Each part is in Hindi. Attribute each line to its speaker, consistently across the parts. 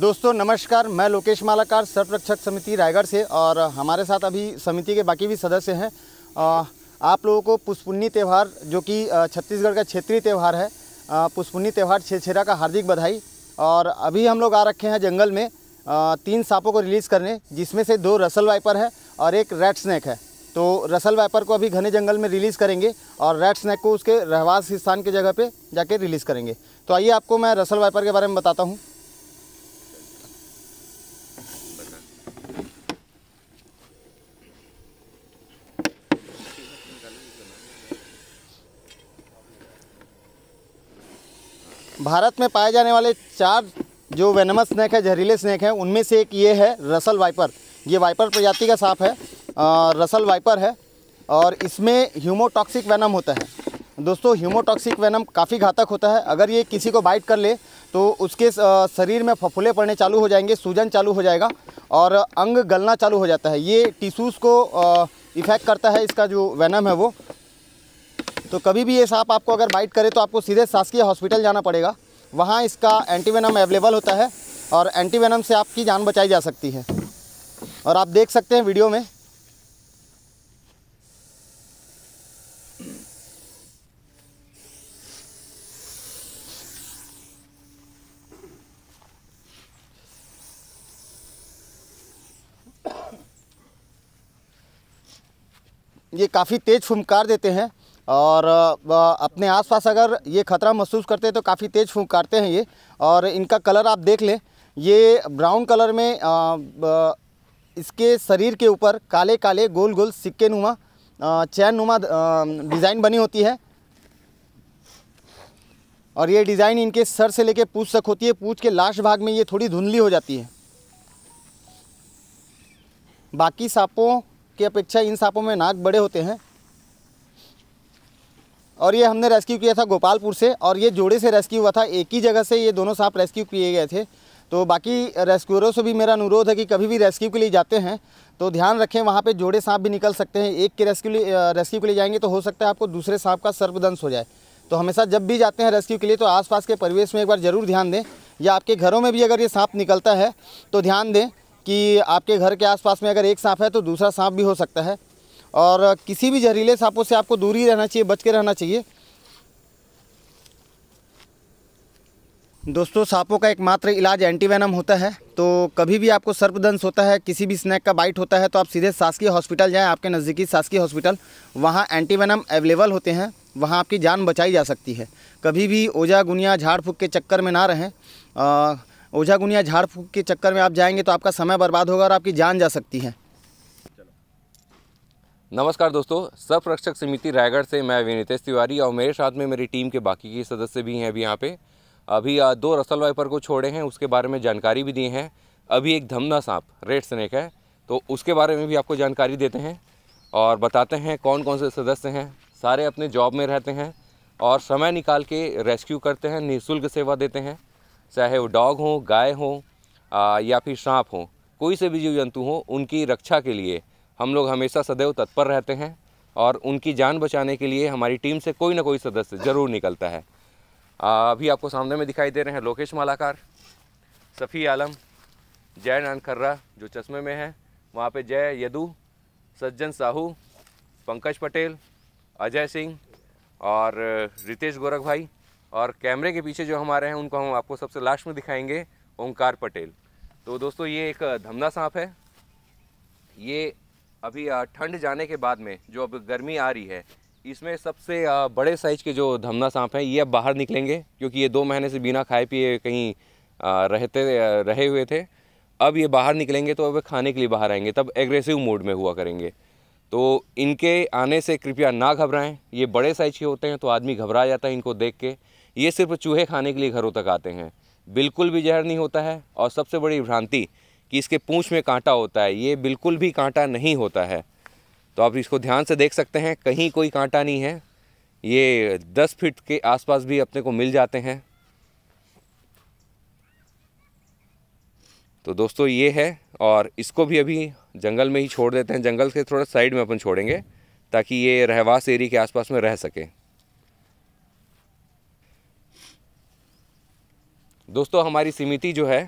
Speaker 1: दोस्तों नमस्कार मैं लोकेश मालाकार सर्वरक्षक समिति रायगढ़ से और हमारे साथ अभी समिति के बाकी भी सदस्य हैं आप लोगों को पुष्पुन्नी त्यौहार जो कि छत्तीसगढ़ का क्षेत्रीय त्यौहार है पुष्पुन्नी त्यौहार छेछेरा का हार्दिक बधाई और अभी हम लोग आ रखे हैं जंगल में तीन सांपों को रिलीज़ करने जिसमें से दो रसल वाइपर है और एक रेड स्नैक है तो रसल वाइपर को अभी घने जंगल में रिलीज़ करेंगे और रेड स्नैक को उसके रहवास स्थान के जगह पर जाके रिलीज़ करेंगे तो आइए आपको मैं रसल वाइपर के बारे में बताता हूँ भारत में पाए जाने वाले चार जो वेनमस स्नैक है जहरीले स्नैक हैं उनमें से एक ये है रसल वाइपर ये वाइपर प्रजाति का सांप है आ, रसल वाइपर है और इसमें ह्यूमोटॉक्सिक वेनम होता है दोस्तों ह्यूमोटॉक्सिक वेनम काफ़ी घातक होता है अगर ये किसी को बाइट कर ले तो उसके शरीर में फफूले पड़ने चालू हो जाएंगे सूजन चालू हो जाएगा और अंग गलना चालू हो जाता है ये टिश्यूज़ को इफ़ेक्ट करता है इसका जो वेनम है वो तो कभी भी ये सांप आपको अगर बाइट करे तो आपको सीधे शासकीय हॉस्पिटल जाना पड़ेगा वहाँ इसका एंटीवेनम अवेलेबल होता है और एंटीवेनम से आपकी जान बचाई जा सकती है और आप देख सकते हैं वीडियो में ये काफ़ी तेज़ फुमकार देते हैं और अपने आसपास अगर ये ख़तरा महसूस करते हैं तो काफ़ी तेज़ फूंक काटते हैं ये और इनका कलर आप देख लें ये ब्राउन कलर में इसके शरीर के ऊपर काले काले गोल गोल सिक्के नुमा चैन नुमा डिज़ाइन बनी होती है और ये डिज़ाइन इनके सर से लेके पूछ तक होती है पूछ के लास्ट भाग में ये थोड़ी धुंधली हो जाती है बाकी सांपों की अपेक्षा इन सांपों में नाक बड़े होते हैं और ये हमने रेस्क्यू किया था गोपालपुर से और ये जोड़े से रेस्क्यू हुआ था एक ही जगह से ये दोनों सांप रेस्क्यू किए गए थे तो बाकी रेस्क्यूरों से भी मेरा अनुरोध है कि कभी भी रेस्क्यू के लिए जाते हैं तो ध्यान रखें वहाँ पे जोड़े सांप भी निकल सकते हैं एक के रेस्क्यू रेस्क्यू के लिए जाएंगे तो हो सकता है आपको दूसरे सांप का सर्पदंश हो जाए तो हमेशा जब भी जाते हैं रेस्क्यू के लिए तो आसपास के परिवेश में एक बार ज़रूर ध्यान दें या आपके घरों में भी अगर ये सांप निकलता है तो ध्यान दें कि आपके घर के आसपास में अगर एक सांप है तो दूसरा सांप भी हो सकता है और किसी भी जहरीले सांपों से आपको दूरी रहना चाहिए बच के रहना चाहिए दोस्तों सांपों का एकमात्र इलाज एंटीवेनम होता है तो कभी भी आपको सर्पदंश होता है किसी भी स्नैक का बाइट होता है तो आप सीधे शासकीय हॉस्पिटल जाएं आपके नज़दीकी शासकीय हॉस्पिटल वहाँ एंटीवेनम अवेलेबल होते हैं वहाँ आपकी जान बचाई जा सकती है कभी भी ओझा गुनिया झाड़ फूक के चक्कर में ना रहें ओझा गुनिया झाड़ फूक के चक्कर में आप जाएंगे तो आपका समय बर्बाद होगा और आपकी जान जा सकती है
Speaker 2: नमस्कार दोस्तों रक्षक समिति रायगढ़ से मैं विनीतेश तिवारी और मेरे साथ में मेरी टीम के बाकी के सदस्य भी हैं अभी यहाँ पे अभी दो रसल वाइपर को छोड़े हैं उसके बारे में जानकारी भी दिए हैं अभी एक धमना सांप रेड स्नेक है तो उसके बारे में भी आपको जानकारी देते हैं और बताते हैं कौन कौन से सदस्य हैं सारे अपने जॉब में रहते हैं और समय निकाल के रेस्क्यू करते हैं निःशुल्क सेवा देते हैं चाहे वो डॉग हों गाय हों या फिर सांप हों कोई से भी जीव जंतु हों उनकी रक्षा के लिए हम लोग हमेशा सदैव तत्पर रहते हैं और उनकी जान बचाने के लिए हमारी टीम से कोई ना कोई सदस्य ज़रूर निकलता है अभी आपको सामने में दिखाई दे रहे हैं लोकेश मालाकार सफ़ी आलम जय नान खर्रा जो चश्मे में है वहाँ पे जय यदु सज्जन साहू पंकज पटेल अजय सिंह और रितेश गोरख भाई और कैमरे के पीछे जो हमारे हैं उनको हम आपको सबसे लास्ट में दिखाएंगे ओंकार पटेल तो दोस्तों ये एक धमदा सांप है ये अभी ठंड जाने के बाद में जो अब गर्मी आ रही है इसमें सबसे बड़े साइज के जो धमना सांप हैं ये अब बाहर निकलेंगे क्योंकि ये दो महीने से बिना खाए पिए कहीं रहते रहे हुए थे अब ये बाहर निकलेंगे तो अब खाने के लिए बाहर आएंगे तब एग्रेसिव मोड में हुआ करेंगे तो इनके आने से कृपया ना घबराएं ये बड़े साइज के होते हैं तो आदमी घबरा जाता है इनको देख के ये सिर्फ चूहे खाने के लिए घरों तक आते हैं बिल्कुल भी जहर नहीं होता है और सबसे बड़ी भ्रांति कि इसके पूँछ में कांटा होता है ये बिल्कुल भी कांटा नहीं होता है तो आप इसको ध्यान से देख सकते हैं कहीं कोई कांटा नहीं है ये दस फीट के आसपास भी अपने को मिल जाते हैं तो दोस्तों ये है और इसको भी अभी जंगल में ही छोड़ देते हैं जंगल के थोड़ा साइड में अपन छोड़ेंगे ताकि ये रहवास एरिया के आसपास में रह सके दोस्तों हमारी समिति जो है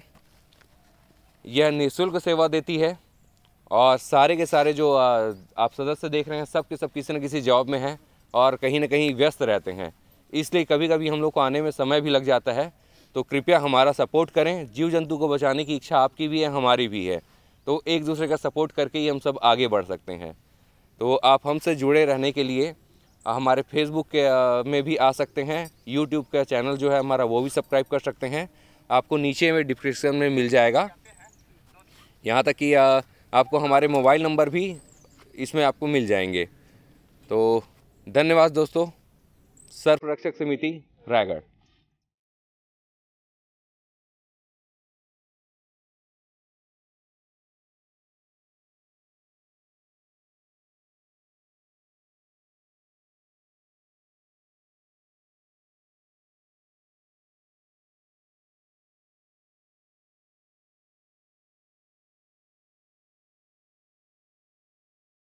Speaker 2: यह निःशुल्क सेवा देती है और सारे के सारे जो आप सदस्य देख रहे हैं सब के सब किसी न किसी जॉब में हैं और कहीं ना कहीं व्यस्त रहते हैं इसलिए कभी कभी हम लोग को आने में समय भी लग जाता है तो कृपया हमारा सपोर्ट करें जीव जंतु को बचाने की इच्छा आपकी भी है हमारी भी है तो एक दूसरे का सपोर्ट करके ही हम सब आगे बढ़ सकते हैं तो आप हमसे जुड़े रहने के लिए हमारे फेसबुक के में भी आ सकते हैं यूट्यूब का चैनल जो है हमारा वो भी सब्सक्राइब कर सकते हैं आपको नीचे में डिस्क्रिप्शन में मिल जाएगा यहाँ तक कि आपको हमारे मोबाइल नंबर भी इसमें आपको मिल जाएंगे तो धन्यवाद दोस्तों सर्व रक्षक समिति रायगढ़